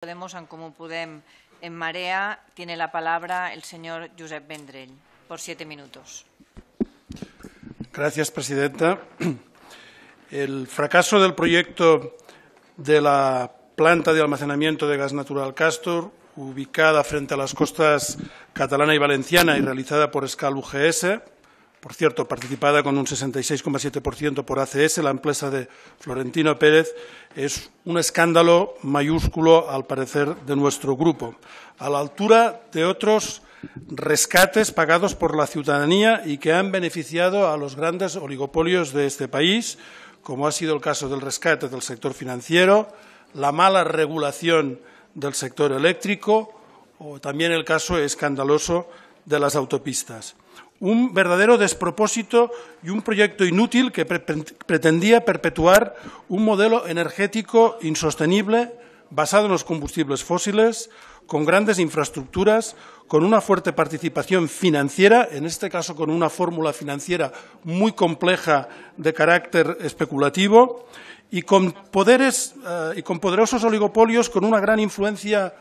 Podemos, en Comú Podem, en Marea, tiene la palabra el señor Josep Vendrell, por siete minutos. Gracias, presidenta. El fracaso del proyecto de la planta de almacenamiento de gas natural Castor, ubicada frente a las costas catalana y valenciana y realizada por Escal UGS, por cierto, participada con un 66,7% por ACS, la empresa de Florentino Pérez, es un escándalo mayúsculo, al parecer, de nuestro grupo, a la altura de otros rescates pagados por la ciudadanía y que han beneficiado a los grandes oligopolios de este país, como ha sido el caso del rescate del sector financiero, la mala regulación del sector eléctrico o también el caso escandaloso de las autopistas un verdadero despropósito y un proyecto inútil que pretendía perpetuar un modelo energético insostenible basado en los combustibles fósiles, con grandes infraestructuras, con una fuerte participación financiera, en este caso con una fórmula financiera muy compleja de carácter especulativo, y con, poderes, eh, y con poderosos oligopolios con una gran influencia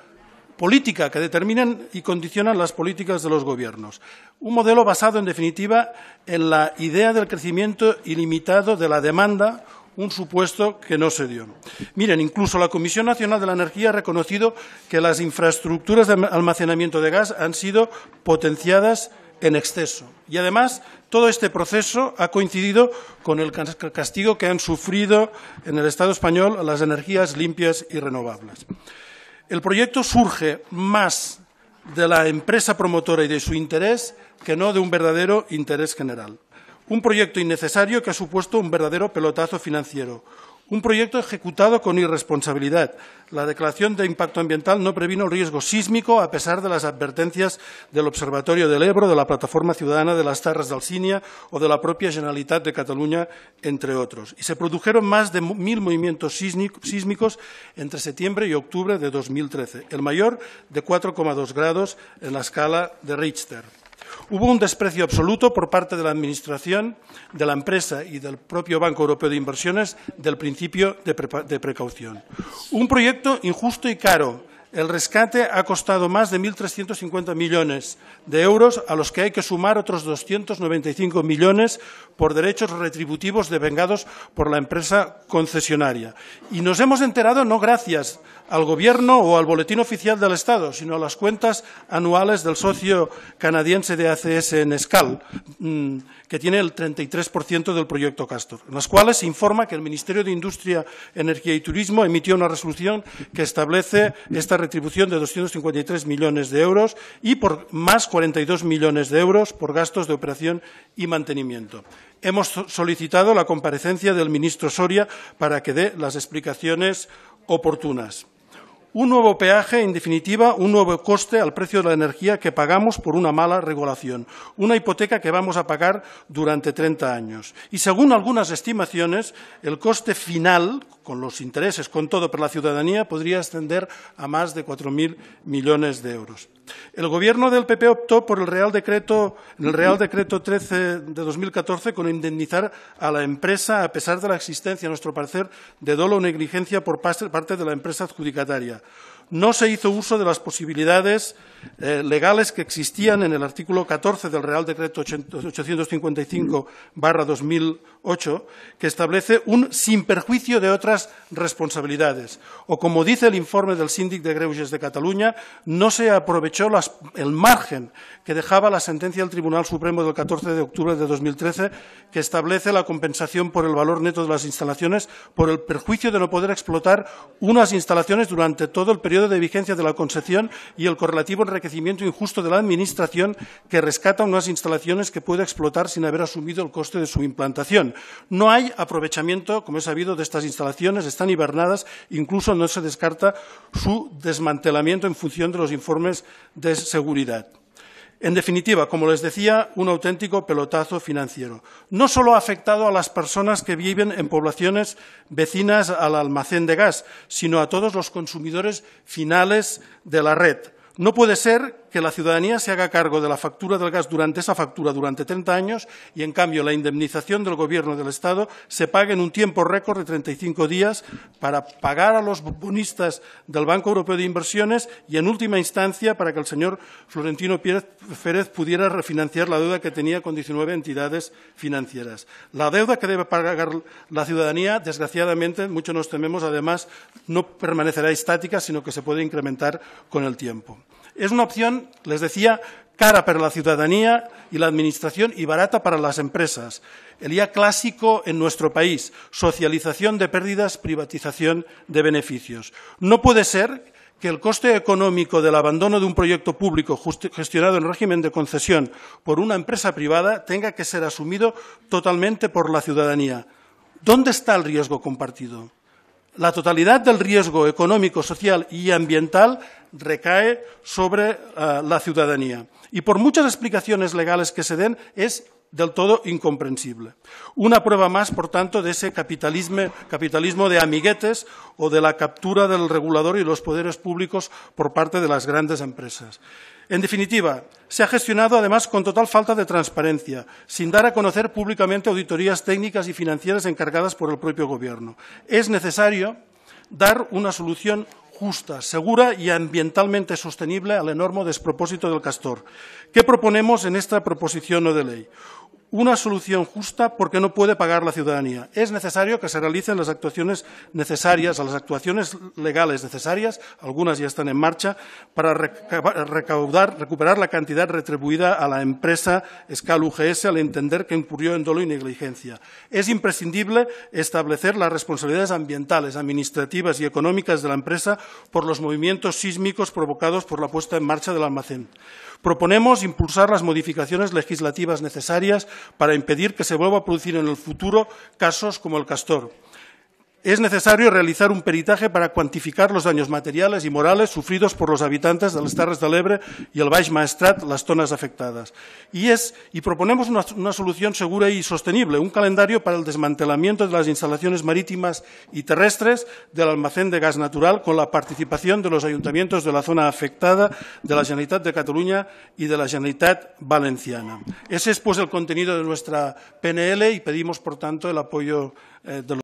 política que determinan y condicionan las políticas de los gobiernos. Un modelo basado, en definitiva, en la idea del crecimiento ilimitado de la demanda, un supuesto que no se dio. Miren, incluso la Comisión Nacional de la Energía ha reconocido que las infraestructuras de almacenamiento de gas han sido potenciadas en exceso. Y además, todo este proceso ha coincidido con el castigo que han sufrido en el Estado español las energías limpias y renovables. El proyecto surge más de la empresa promotora y de su interés que no de un verdadero interés general. Un proyecto innecesario que ha supuesto un verdadero pelotazo financiero, un proyecto ejecutado con irresponsabilidad. La declaración de impacto ambiental no previno el riesgo sísmico a pesar de las advertencias del Observatorio del Ebro, de la Plataforma Ciudadana de las Tarras de Alsinia o de la propia Generalitat de Cataluña, entre otros. Y se produjeron más de mil movimientos sísmicos entre septiembre y octubre de 2013, el mayor de 4,2 grados en la escala de Richter. Hubo un desprecio absoluto por parte de la Administración, de la empresa y del propio Banco Europeo de Inversiones del principio de, precaución. Un proyecto injusto y caro el rescate ha costado más de 1.350 millones de euros, a los que hay que sumar otros 295 millones por derechos retributivos devengados por la empresa concesionaria. Y nos hemos enterado no gracias al Gobierno o al Boletín Oficial del Estado, sino a las cuentas anuales del socio canadiense de ACS en Escal, mm, que tiene el 33% del proyecto Castor, en las cuales se informa que el Ministerio de Industria, Energía y Turismo emitió una resolución que establece esta retribución de 253 millones de euros y por más 42 millones de euros por gastos de operación y mantenimiento. Hemos solicitado la comparecencia del ministro Soria para que dé las explicaciones oportunas. Un nuevo peaje, en definitiva, un nuevo coste al precio de la energía que pagamos por una mala regulación, una hipoteca que vamos a pagar durante 30 años. Y según algunas estimaciones, el coste final con los intereses, con todo, para la ciudadanía podría ascender a más de 4.000 millones de euros. El Gobierno del PP optó por el Real Decreto, el Real Decreto 13 de 2014 con indemnizar a la empresa a pesar de la existencia, a nuestro parecer, de dolo o negligencia por parte de la empresa adjudicataria no se hizo uso de las posibilidades eh, legales que existían en el artículo 14 del Real Decreto 855-2008, que establece un sin perjuicio de otras responsabilidades. O, como dice el informe del síndic de Greuges de Cataluña, no se aprovechó el margen que dejaba la sentencia del Tribunal Supremo del 14 de octubre de 2013, que establece la compensación por el valor neto de las instalaciones por el perjuicio de no poder explotar unas instalaciones durante todo el periodo de vigencia de la concesión y el correlativo enriquecimiento injusto de la Administración que rescata unas instalaciones que puede explotar sin haber asumido el coste de su implantación. No hay aprovechamiento, como es sabido, de estas instalaciones, están hibernadas, incluso no se descarta su desmantelamiento en función de los informes de seguridad. En definitiva, como les decía, un auténtico pelotazo financiero. No solo ha afectado a las personas que viven en poblaciones vecinas al almacén de gas, sino a todos los consumidores finales de la red. No puede ser que la ciudadanía se haga cargo de la factura del gas durante esa factura durante 30 años y, en cambio, la indemnización del Gobierno del Estado se pague en un tiempo récord de 35 días para pagar a los bonistas del Banco Europeo de Inversiones y, en última instancia, para que el señor Florentino Pérez pudiera refinanciar la deuda que tenía con 19 entidades financieras. La deuda que debe pagar la ciudadanía, desgraciadamente, muchos nos tememos, además, no permanecerá estática, sino que se puede incrementar con el tiempo. Es una opción, les decía, cara para la ciudadanía y la administración y barata para las empresas. El IA clásico en nuestro país, socialización de pérdidas, privatización de beneficios. No puede ser que el coste económico del abandono de un proyecto público gestionado en régimen de concesión por una empresa privada tenga que ser asumido totalmente por la ciudadanía. ¿Dónde está el riesgo compartido? la totalidad del riesgo económico, social y ambiental recae sobre eh, la ciudadanía. Y por muchas explicaciones legales que se den, es del todo incomprensible. Una prueba más, por tanto, de ese capitalismo, de amiguetes o de la captura del regulador y los poderes públicos por parte de las grandes empresas. En definitiva, se ha gestionado además con total falta de transparencia, sin dar a conocer públicamente auditorías técnicas y financieras encargadas por el propio Gobierno. Es necesario dar una solución justa, segura y ambientalmente sostenible al enorme despropósito del castor. ¿Qué proponemos en esta proposición no de ley? una solución justa porque no puede pagar la ciudadanía. Es necesario que se realicen las actuaciones necesarias, las actuaciones legales necesarias, algunas ya están en marcha, para recaudar, recuperar la cantidad retribuida a la empresa Escal UGS al entender que incurrió en dolo y negligencia. Es imprescindible establecer las responsabilidades ambientales, administrativas y económicas de la empresa por los movimientos sísmicos provocados por la puesta en marcha del almacén. Proponemos impulsar las modificaciones legislativas necesarias para impedir que se vuelva a producir en el futuro casos como el castor es necesario realizar un peritaje para cuantificar los daños materiales y morales sufridos por los habitantes de las Terres de l'Ebre y el Baix Maestrat, las zonas afectadas. Y, es, y proponemos una, solución segura y sostenible, un calendario para el desmantelamiento de las instalaciones marítimas y terrestres del almacén de gas natural con la participación de los ayuntamientos de la zona afectada, de la Generalitat de Cataluña y de la Generalitat Valenciana. Ese es pues el contenido de nuestra PNL y pedimos, por tanto, el apoyo eh, de los